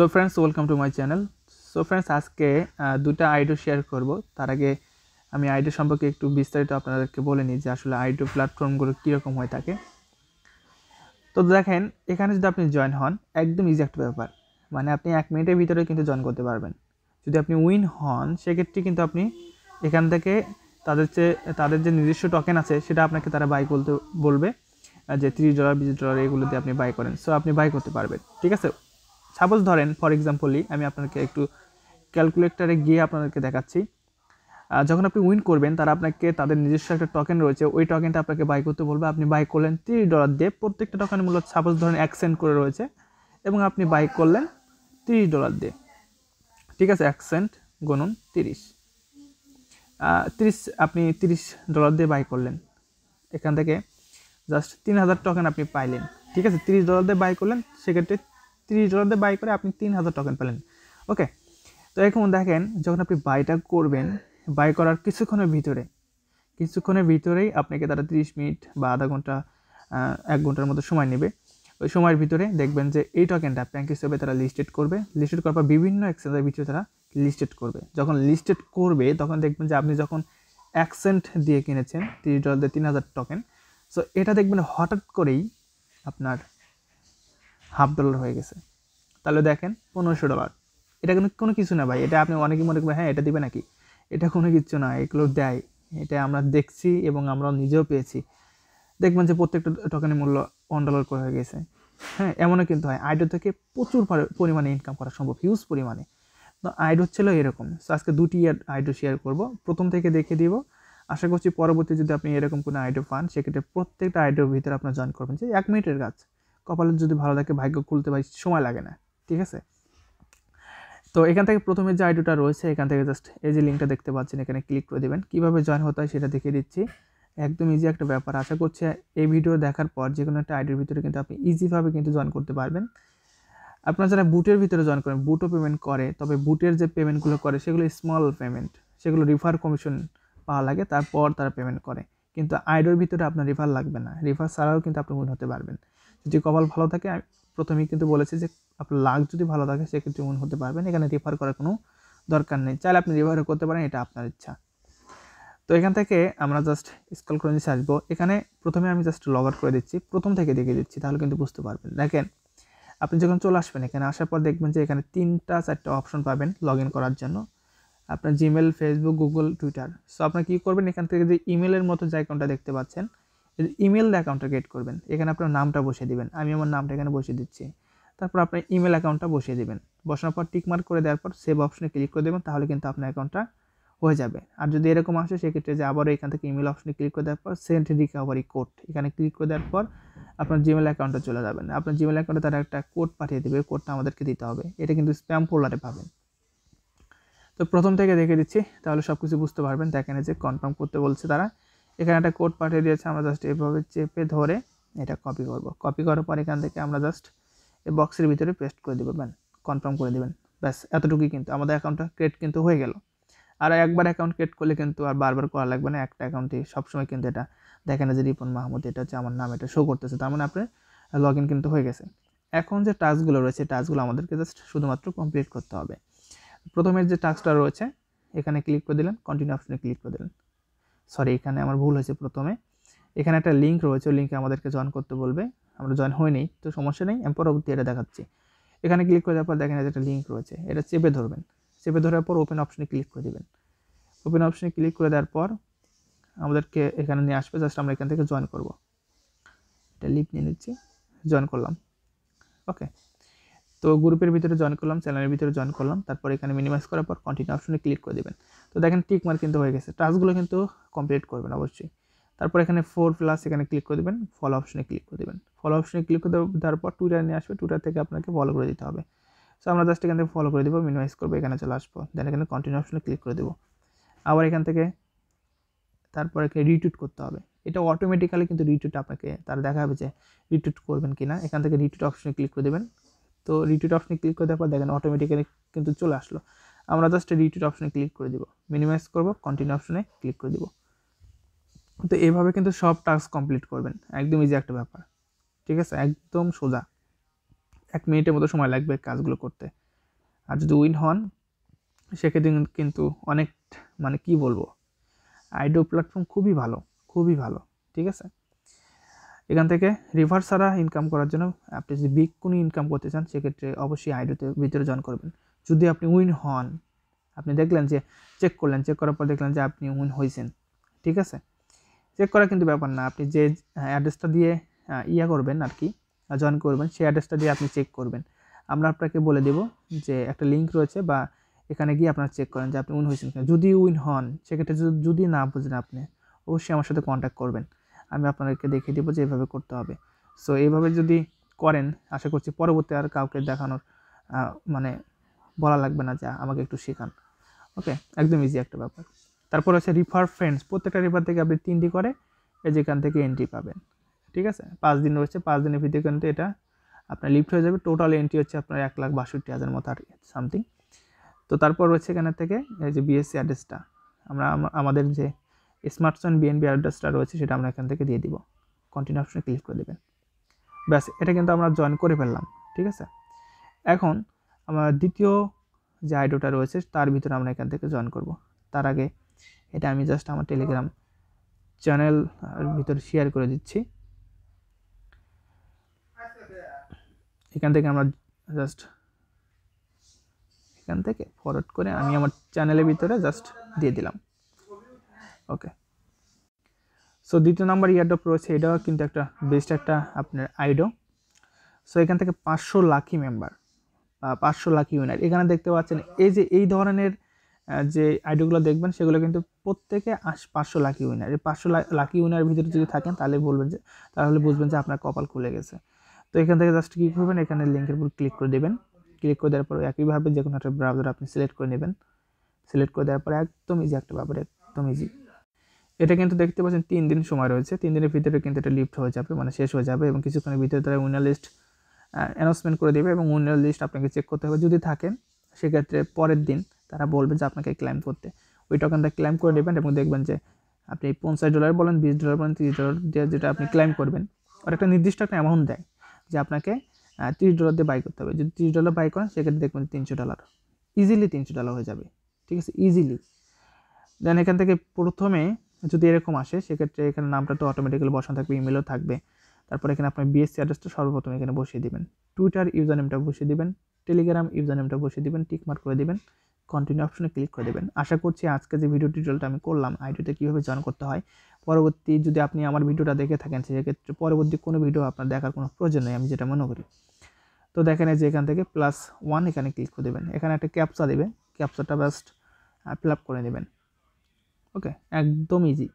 so friends welcome to my channel so friends আজকে দুটা আইডো share করব তার আগে আমি আইডো সম্পর্কে একটু বিস্তারিত আপনাদেরকে বলে নিই যে আসলে আইডো প্ল্যাটফর্মগুলো কীরকম হয়ে থাকে তো দেখেন এখানে যদি আপনি জয়েন হন একদম ইজি একটা ব্যাপার মানে আপনি এক মিনিটের ভিতরে কিন্তু জয়েন করতে পারবেন যদি আপনি উইন হন সেক্ষেত্রে কিন্তু আপনি এখান থেকে তাদের যে তাদের যে নিজস্ব টোকেন আছে সেটা আপনাকে তারা বাই করতে বলবে যে ত্রিশ ডলার বিশ ডলার এগুলো দিয়ে আপনি বাই করেন সো আপনি বাই করতে পারবেন ঠিক আছে সাপোজ ধরেন ফর এক্সাম্পলই আমি আপনাকে একটু ক্যালকুলেটারে গিয়ে আপনাদেরকে দেখাচ্ছি যখন আপনি উইন করবেন তারা আপনাকে তাদের নিজস্ব একটা টোকেন রয়েছে ওই টোকেনটা আপনাকে বাই করতে বলবে আপনি বাই করলেন তিরিশ ডলার দিয়ে প্রত্যেকটা টকেন মূল্য সাপোজ ধরেন এক সেন্ট করে রয়েছে এবং আপনি বাই করলেন তিরিশ ডলার দিয়ে ঠিক আছে এক সেন্ট গণন তিরিশ তিরিশ আপনি তিরিশ ডলার দিয়ে বাই করলেন এখান থেকে জাস্ট তিন হাজার টোকেন আপনি পাইলেন ঠিক আছে তিরিশ ডলার দিয়ে বাই করলেন সেক্ষেত্রে তিরিশ ডলার দিয়ে বাই করে আপনি তিন হাজার টোকেন পেলেন ওকে তো এখন দেখেন যখন আপনি বাইটা করবেন বাই করার কিছুক্ষণের ভিতরে কিছুক্ষণের ভিতরেই আপনাকে তারা তিরিশ মিনিট বা আধা ঘন্টা এক ঘন্টার মতো সময় নেবে ওই সময়ের ভিতরে দেখবেন যে এই টোকেনটা ব্যাংক হিসেবে তারা লিস্টেড করবে লিস্টেড করার পর বিভিন্ন এক্সচেঞ্জের ভিতরে তারা লিস্টেড করবে যখন লিস্টেড করবে তখন দেখবেন যে আপনি যখন অ্যাকসেন্ট দিয়ে কিনেছেন তিরিশ ডলার দিয়ে তিন হাজার টোকেন সো এটা দেখবেন হঠাৎ করেই আপনার হাফ ডলার হয়ে গেছে তাহলে দেখেন পনেরোশো ডলার এটা কিন্তু কোনো কিছু না ভাই এটা আপনি অনেকেই মনে করবেন হ্যাঁ এটা দিবে নাকি এটা কোনো কিছু না এগুলো দেয় এটা আমরা দেখছি এবং আমরা নিজেও পেয়েছি দেখবেন যে প্রত্যেকটা টোকেনের মূল্য ওয়ান ডলার করে হয়ে গেছে হ্যাঁ এমনও কিন্তু হয় আইডো থেকে প্রচুর পরিমাণে ইনকাম করা সম্ভব হিউজ পরিমাণে তো আইডো ছিল এরকম সো আজকে দুটি ইয়ার আইডো শেয়ার করব প্রথম থেকে দেখে দিব আশা করছি পরবর্তী যদি আপনি এরকম কোনো আইডো পান সেক্ষেত্রে প্রত্যেকটা আইডোর ভিতরে আপনার জয়েন করবেন যে এক মিনিটের কাজ কপালের যদি ভালো থাকে ভাগ্য খুলতে ভাই সময় লাগে না ঠিক আছে তো এখান থেকে প্রথমে যে আইডিটা রয়েছে এখান থেকে জাস্ট এই যে লিঙ্কটা দেখতে পাচ্ছেন এখানে ক্লিক করে দেবেন কিভাবে জয়েন হতে হয় সেটা দেখিয়ে দিচ্ছি একদম ইজি একটা ব্যাপার আশা করছি এই ভিডিও দেখার পর যে কোনো একটা আইডির ভিতরে কিন্তু আপনি ইজিভাবে কিন্তু জয়েন করতে পারবেন আপনারা যারা বুটের ভিতরে জয়েন করেন বুটও পেমেন্ট করে তবে বুটের যে পেমেন্টগুলো করে সেগুলো স্মল পেমেন্ট সেগুলো রিফার কমিশন পাওয়া লাগে তারপর তারা পেমেন্ট করে কিন্তু আইডোর ভিতরে আপনার রিফার লাগবে না রিফার ছাড়াও কিন্তু আপনি মনে হতে পারবেন যদি কপাল ভালো থাকে প্রথমেই কিন্তু বলেছি যে আপনার লাক যদি ভালো থাকে সেক্ষেত্রে মন হতে পারবেন এখানে রেফার করার কোনো দরকার নেই চাইলে আপনি রেফার করতে পারেন এটা আপনার ইচ্ছা তো এখান থেকে আমরা জাস্ট স্কল করে নিচে আসবো এখানে প্রথমে আমি জাস্ট লগ আউট করে দিচ্ছি প্রথম থেকে দেখে দিচ্ছি তাহলে কিন্তু বুঝতে পারবেন দেখেন আপনি যখন চলে আসবেন এখানে আসার পর দেখবেন যে এখানে তিনটা চারটা অপশন পাবেন লগ করার জন্য আপনার Gmail Facebook Google Twitter so আপনার কী করবেন এখান থেকে যে ইমেলের মতো যে অ্যাকাউন্টটা দেখতে পাচ্ছেন ইমেল অ্যাকাউন্টটা ক্রিয়েট করবেন এখানে আপনার নামটা বসিয়ে দিবেন আমি আমার নামটা এখানে বসিয়ে দিচ্ছি তারপর আপনার ইমেল অ্যাকাউন্টটা বসিয়ে দেবেন বসানোর পর টিকমার্ক করে দেওয়ার পর সেভ অপশনে ক্লিক করে দেবেন তাহলে কিন্তু আপনার অ্যাকাউন্টটা হয়ে যাবে আর যদি এরকম আসে সেক্ষেত্রে যে আবারও এখান থেকে ইমেল অপশনে ক্লিক করে দেওয়ার পর সেন্ট রিকভারি কোড এখানে ক্লিক করে দেওয়ার পর আপনার জিমেল অ্যাকাউন্টে চলে যাবেন আপনার জিমেল অ্যাকাউন্টে তারা একটা কোড পাঠিয়ে দেবে কোডটা আমাদেরকে দিতে হবে এটা কিন্তু স্প্যাম ফোল্ডারে পাবেন তো প্রথম থেকে দেখে দিচ্ছি তাহলে সব কিছু বুঝতে পারবেন দেখেন যে কনফার্ম করতে বলছে তারা এখানে একটা কোড পাঠিয়ে দিয়েছে আমরা জাস্ট এভাবে চেপে ধরে এটা কপি করব কপি করার পর এখান থেকে আমরা জাস্ট এই বক্সের ভিতরে পেস্ট করে দেবো ব্যান কনফার্ম করে দেবেন ব্যাস এতটুকুই কিন্তু আমাদের অ্যাকাউন্টটা ক্রিয়েট কিন্তু হয়ে গেল আর একবার অ্যাকাউন্ট ক্রিয়েট করলে কিন্তু আর বারবার করা লাগবে না একটা অ্যাকাউন্টে সবসময় কিন্তু এটা দেখেন যে রিপন মাহমুদ এটা হচ্ছে আমার নাম এটা শো করতেছে তার মানে আপনি লগ ইন কিন্তু হয়ে গেছে এখন যে টাস্কগুলো রয়েছে টাস্কগুলো আমাদেরকে জাস্ট শুধুমাত্র কমপ্লিট করতে হবে প্রথমের যে টাস্কটা রয়েছে এখানে ক্লিক করে দিলেন কন্টিনিউ অপশনে ক্লিক করে দিলেন সরি এখানে আমার ভুল হয়েছে প্রথমে এখানে একটা লিঙ্ক রয়েছে ওই লিঙ্কে আমাদেরকে জয়েন করতে বলবে আমরা জয়েন হয়ে নেই তো সমস্যা নেই আমি পরবর্তী এটা দেখাচ্ছি এখানে ক্লিক করে দেওয়ার পর দেখেন একটা লিঙ্ক রয়েছে এটা চেপে ধরবেন চেপে ধরার পর ওপেন অপশনে ক্লিক করে দেবেন ওপেন অপশনে ক্লিক করে দেওয়ার পর আমাদেরকে এখানে নিয়ে আসবে জাস্ট আমরা এখান থেকে জয়েন করব এটা লিপ নিয়ে নিচ্ছি জয়েন করলাম ওকে তো গ্রুপের ভিতরে জয়েন করলাম চ্যানেলের ভিতরে জয়েন করলাম তারপর এখানে মিনিমাইজ করার পর কন্টিনিউ অপশনে ক্লিক করে দেবেন তো দেখেন টিক মার্ক কিন্তু হয়ে গেছে টাস্কগুলো কিন্তু কমপ্লিট করবেন অবশ্যই তারপর এখানে ফোর প্লাস এখানে ক্লিক করে দেবেন ফলো অপশনে ক্লিক করে দেবেন ফলো অপশনে ক্লিক করে দেওয়ার পর টুইটার নিয়ে আসবে টুইটার থেকে আপনাকে ফলো করে দিতে হবে সো আমরা জাস্ট এখান থেকে ফলো করে দেবো মিনিমাইজ করবো এখানে চলে আসবো দেন এখানে কন্টিনিউ অপশনে ক্লিক করে দেবো আবার এখান থেকে তারপর এখানে রিটুইট করতে হবে এটা অটোমেটিক্যালি কিন্তু রিটুইট আপনাকে তার দেখা হবে যে রিটুইট করবেন কি না এখান থেকে রিটুইট অপশনে ক্লিক করে দেবেন তো রিটুইট অপশনে ক্লিক করে দেওয়ার পর দেখেন অটোমেটিক্যালি কিন্তু চলে আসলো আমরা জাস্ট রিটুইট অপশনে ক্লিক করে দিব মিনিমাইজ করব কন্টিনিউ অপশনে ক্লিক করে দিব তো এভাবে কিন্তু সব টাস্ক কমপ্লিট করবেন একদম ইজি একটা ব্যাপার ঠিক আছে একদম সোজা এক মিনিটের মতো সময় লাগবে কাজগুলো করতে আর যদি উইন হন সেক্ষেত্রে কিন্তু অনেক মানে কি বলবো আইডিও প্ল্যাটফর্ম খুবই ভালো খুবই ভালো ঠিক আছে এখান থেকে রিভার্স ছাড়া ইনকাম করার জন্য আপনি যদি বিগ কোনো ইনকাম করতে চান সেক্ষেত্রে অবশ্যই আইডিওতে ভিতরে জয়েন করবেন যদি আপনি উইন হন আপনি দেখলেন যে চেক করলেন চেক করার পর দেখলেন যে আপনি উইন হয়েছেন ঠিক আছে চেক করা কিন্তু ব্যাপার না আপনি যে অ্যাড্রেসটা দিয়ে ইয়া করবেন আর কি জয়েন করবেন সেই অ্যাড্রেসটা দিয়ে আপনি চেক করবেন আমরা আপনাকে বলে দেব যে একটা লিঙ্ক রয়েছে বা এখানে গিয়ে আপনারা চেক করেন যে আপনি উইন হয়েছেন যদি উইন হন সেক্ষেত্রে যদি না বুঝেন আপনি অবশ্যই আমার সাথে কন্ট্যাক্ট করবেন আমি আপনাদেরকে দেখিয়ে দেবো যে এভাবে করতে হবে সো এইভাবে যদি করেন আশা করছি পরবর্তী আর কাউকে দেখানোর মানে বলা লাগবে না যা আমাকে একটু শেখান ওকে একদম ইজি একটা ব্যাপার তারপর আছে রিফার ফ্রেন্ডস প্রত্যেকটা রিফার থেকে আপনি তিনটি করে যেখান থেকে এন্ট্রি পাবেন ঠিক আছে পাঁচ দিন রয়েছে পাঁচ দিনের ভিতরে কিন্তু এটা আপনার লিফট হয়ে যাবে টোটাল এন্ট্রি হচ্ছে আপনার এক লাখ বাষট্টি হাজার মতো আর সামথিং তো তারপর রয়েছে এখানে থেকে এই যে বিএসসি অ্যাড্রেসটা আমরা আমাদের যে স্মার্টসন বিএনবি অ্যাড্রেসটা রয়েছে সেটা আমরা এখান থেকে দিয়ে দিব কন্টিনিউ অপশনে ক্লিক করে দেবেন ব্যাস এটা কিন্তু আমরা জয়েন করে ফেললাম ঠিক আছে এখন আমার দ্বিতীয় যে আইডিওটা রয়েছে তার ভিতরে আমরা এখান থেকে জয়েন করব তার আগে এটা আমি জাস্ট আমার টেলিগ্রাম চ্যানেল ভিতরে শেয়ার করে দিচ্ছি এখান থেকে আমরা জাস্ট এখান থেকে ফরওয়ার্ড করে আমি আমার চ্যানেলের ভিতরে জাস্ট দিয়ে দিলাম ওকে সো দ্বিতীয় নাম্বার ইয়ারডপ রয়েছে এটাও কিন্তু একটা বেস্ট একটা আপনার আইডো সো এখান থেকে পাঁচশো লাকি মেম্বার পাঁচশো লাকি ইউনাইট এখানে দেখতে পাচ্ছেন এই যে এই ধরনের যে আইডিগুলো দেখবেন সেগুলো কিন্তু প্রত্যেকে আস পাঁচশো লাকি উইনার এই পাঁচশো লাকি উইনারের ভিতরে যদি থাকেন তাহলে বলবেন যে তাহলে বুঝবেন যে আপনার কপাল খুলে গেছে তো এখান থেকে জাস্ট কী করবেন এখানে লিঙ্কের উপর ক্লিক করে দেবেন ক্লিক করে দেওয়ার পর একইভাবে যে কোনো একটা ব্রাউজার আপনি সিলেক্ট করে নেবেন সিলেক্ট করে দেওয়ার পর একদম ইজি একটা ব্যাপার একদম ইজি এটা কিন্তু দেখতে পাচ্ছেন তিন দিন সময় রয়েছে তিন দিনের ভিতরে কিন্তু এটা লিফট হয়ে যাবে মানে শেষ হয়ে যাবে এবং কিছুক্ষণের ভিতরে তারা উইনার লিস্ট অ্যানাউন্সমেন্ট করে দেবে এবং উইনার লিস্ট আপনাকে চেক করতে হবে যদি থাকেন সেক্ষেত্রে পরের দিন তারা বলবে যে আপনাকে ক্লাইম করতে ওই টোকেনটা ক্লাইম করে নেবেন এবং দেখবেন যে আপনি পঞ্চাশ ডলার বলেন বিশ ডলার বলেন তিরিশ ডলার দিয়ে যেটা আপনি ক্লাইম করবেন আর একটা নির্দিষ্ট একটা অ্যামাউন্ট দেয় যে আপনাকে তিরিশ ডলার দিয়ে বাই করতে হবে যদি তিরিশ ডলার বাই করেন সেক্ষেত্রে দেখবেন তিনশো ডলার ইজিলি তিনশো ডলার হয়ে যাবে ঠিক আছে ইজিলি দেন এখান থেকে প্রথমে যদি এরকম আসে সেক্ষেত্রে এখানে নামটা তো অটোমেটিক্যালি বসানো থাকবে ইমেলও থাকবে তারপর এখানে আপনার বিএসসি অ্যাড্রেসটা সর্বপ্রথম এখানে বসিয়ে দেবেন টুইটার ইউজার নেমটা বসিয়ে দেবেন টেলিগ্রাম ইউজার নেমটা বসিয়ে দেবেন টিকমার্ক করে দেবেন কন্টিনিউ অপশনে ক্লিক করে দেবেন আশা করছি আজকে যে ভিডিও টিউটোরিয়ালটা আমি করলাম আইডিওতে কীভাবে জয়েন করতে হয় পরবর্তী যদি আপনি আমার ভিডিওটা দেখে থাকেন সেক্ষেত্রে পরবর্তী কোনো ভিডিও আপনার দেখার কোনো প্রয়োজন নেই আমি যেটা মনে করি তো দেখেন যে এখান থেকে প্লাস ওয়ান এখানে ক্লিক করে দেবেন এখানে একটা ক্যাপচা দেবে ক্যাপচাটা জাস্ট ফিল আপ করে নেবেন ওকে একদম ইজি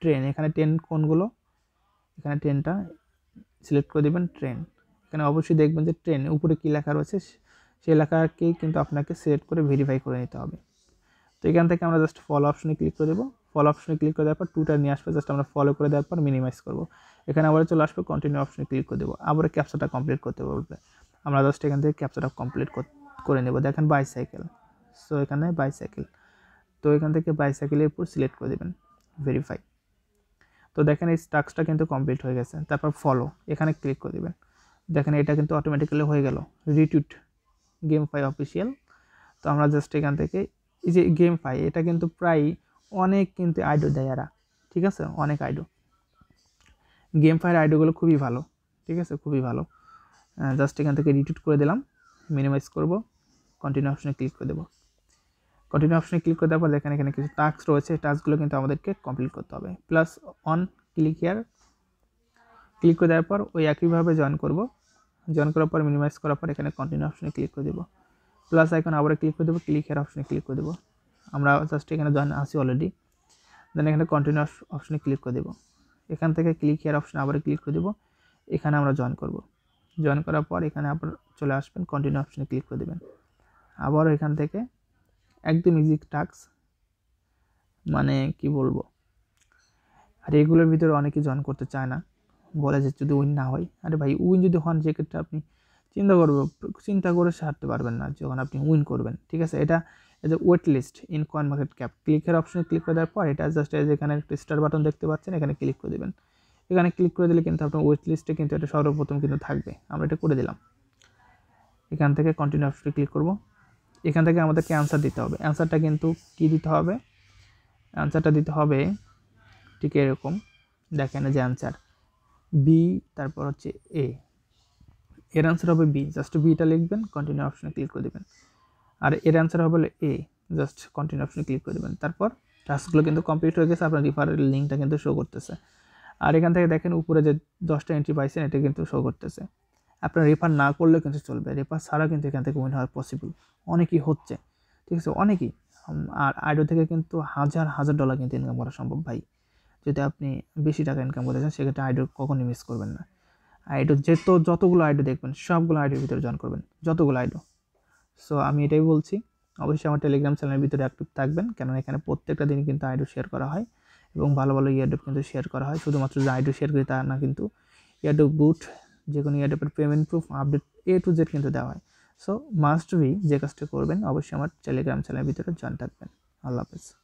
ট্রেন এখানে ট্রেন কোনগুলো এখানে ট্রেনটা সিলেক্ট করে দেবেন ট্রেন এখানে অবশ্যই দেখবেন যে ট্রেন উপরে কী লেখা রয়েছে সেই লেখাকেই কিন্তু আপনাকে সিলেক্ট করে ভেরিফাই করে নিতে হবে তো এখান থেকে আমরা জাস্ট ফলো অপশনে ক্লিক করে দেবো ফলো অপশনে ক্লিক করে দেওয়ার পর টুটা নিয়ে আসবে জাস্ট আমরা ফলো করে দেওয়ার পর মিনিমাইজ করবো এখানে আবার চলে আসবে কন্টিনিউ অপশনে ক্লিক করে দেবো আবার ক্যাপচাটা কমপ্লিট করতে পারবে আমরা জাস্ট এখান থেকে ক্যাপচাটা কমপ্লিট করে নেবো দেখেন বাইসাইকেল সো এখানে বাইসাইকেল তো এখান থেকে বাইসাইকেলের উপর সিলেক্ট করে দেবেন ভেরিফাই তো দেখেন এই টাস্কটা কিন্তু কমপ্লিট হয়ে গেছে তারপর ফলো এখানে ক্লিক করে দেবেন দেখেন এটা কিন্তু অটোমেটিক্যালি হয়ে গেল রিটুইট গেম ফাই অফিসিয়াল তো আমরা জাস্ট এখান থেকে এই যে গেম ফাই এটা কিন্তু প্রায় অনেক কিন্তু আইডো দেয় এরা ঠিক আছে অনেক আইডো গেম ফায়ার আইডোগুলো খুবই ভালো ঠিক আছে খুবই ভালো জাস্ট এখান থেকে রিটুইট করে দিলাম মিনিমাইজ করব কন্টিনিউ অপশনে ক্লিক করে দেবো কন্টিনিউ অপশনে ক্লিক করে দেওয়ার পর দেখেন এখানে কিছু টাস্ক রয়েছে টাস্কগুলো কিন্তু আমাদেরকে কমপ্লিট করতে হবে প্লাস অন ক্লিক ইয়ার ক্লিক করে দেওয়ার পর ওই একইভাবে জয়েন করব জয়েন করার পর মিনিমাইজ করার পর এখানে কন্টিনিউ অপশনে ক্লিক করে দেবো প্লাস এখন আবার ক্লিক করে দেবো ক্লিক হেয়ার অপশনে ক্লিক করে দেবো আমরা জাস্ট এখানে জয়েন আসি অলরেডি দেন এখানে কন্টিনিউ অপশনে ক্লিক করে দেবো এখান থেকে ক্লিক ইয়ার অপশনে আবার ক্লিক করে দেবো এখানে আমরা জয়েন করব জয়েন করার পর এখানে আবার চলে আসবেন কন্টিনিউ অপশনে ক্লিক করে দেবেন আবারও এখান থেকে একদম ইজি টাস্ক মানে কি বলবো আর এগুলোর ভিতরে অনেকে জয়েন করতে চায় না বলে যে যদি উইন না হয় আরে ভাই উইন যদি হন যে ক্ষেত্রে আপনি চিন্তা করবে চিন্তা করে সারতে পারবেন না যখন আপনি উইন করবেন ঠিক আছে এটা as a wait list in CoinMarketCap ক্লিকের অপশনে ক্লিক করে দেওয়ার পর এটা জাস্ট এজ এখানে একটা স্টার বাটন দেখতে পাচ্ছেন এখানে ক্লিক করে দেবেন এখানে ক্লিক করে দিলে কিন্তু আপনার ওয়েট লিস্টে কিন্তু এটা সর্বপ্রথম কিন্তু থাকবে আমরা এটা করে দিলাম এখান থেকে কন্টিনিউ অপশনে ক্লিক করবো এখান থেকে আমাদেরকে অ্যান্সার দিতে হবে অ্যান্সারটা কিন্তু কি দিতে হবে অ্যান্সারটা দিতে হবে ঠিক এরকম দেখেন যে অ্যান্সার বি তারপর হচ্ছে এ এর অ্যান্সার হবে বি জাস্ট বিটা লিখবেন কন্টিনিউ অপশানে ক্লিক করে দেবেন আর এর অ্যান্সার হবে এ জাস্ট কন্টিনিউ অপশানে ক্লিক করে দেবেন তারপর টাস্কগুলো কিন্তু কমপ্লিট হয়ে গেছে আপনার রিফারের লিঙ্কটা কিন্তু শো করতেছে আর এখান থেকে দেখেন উপরে যে দশটা এন্ট্রি পাইছেন এটা কিন্তু শো করতেছে আপনার রেফার না করলেও কিন্তু চলবে রেফার ছাড়া কিন্তু এখান থেকে উইন হওয়ার পসিবল অনেকেই হচ্ছে ঠিক আছে অনেকেই আর আইডো থেকে কিন্তু হাজার হাজার ডলার কিন্তু ইনকাম করা সম্ভব ভাই যদি আপনি বেশি টাকা ইনকাম করতে চান সেক্ষেত্রে আইডো কখনই মিস করবেন না আইডো যেত যতগুলো আইডো দেখবেন সবগুলো আইডোর ভিতরে জয়েন করবেন যতগুলো আইডো সো আমি এটাই বলছি অবশ্যই আমার টেলিগ্রাম চ্যানেলের ভিতরে অ্যাক্টিভ থাকবেন কেননা এখানে প্রত্যেকটা দিন কিন্তু আইডো শেয়ার করা হয় এবং ভালো ভালো ইয়ারডপ কিন্তু শেয়ার করা হয় শুধুমাত্র যে আইডো শেয়ার করি তা না কিন্তু ইয়ারডপ বুট যে কোনো ইয়ারডপের payment proof update A to Z কিন্তু দেওয়া হয় সো মাস্ট বি যে কাজটা করবেন অবশ্যই আমার টেলিগ্রাম চ্যানেলের ভিতরে জয়েন থাকবেন আল্লাহ হাফেজ